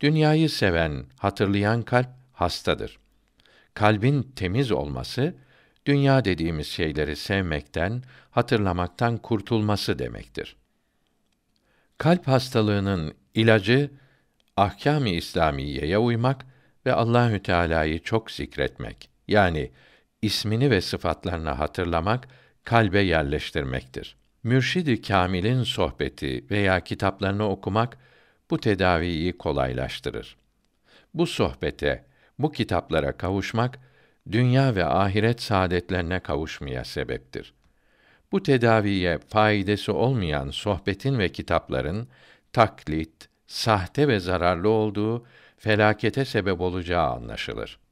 Dünyayı seven, hatırlayan kalp hastadır. Kalbin temiz olması dünya dediğimiz şeyleri sevmekten, hatırlamaktan kurtulması demektir. Kalp hastalığının ilacı ahkâm-ı İslamiyeye uymak ve Allahü Teala'yı çok zikretmek. Yani ismini ve sıfatlarını hatırlamak, kalbe yerleştirmektir. Mürşidi Kamil'in sohbeti veya kitaplarını okumak bu tedaviyi kolaylaştırır. Bu sohbete, bu kitaplara kavuşmak dünya ve ahiret saadetlerine kavuşmaya sebeptir. Bu tedaviye faydası olmayan sohbetin ve kitapların taklit, sahte ve zararlı olduğu felakete sebep olacağı anlaşılır.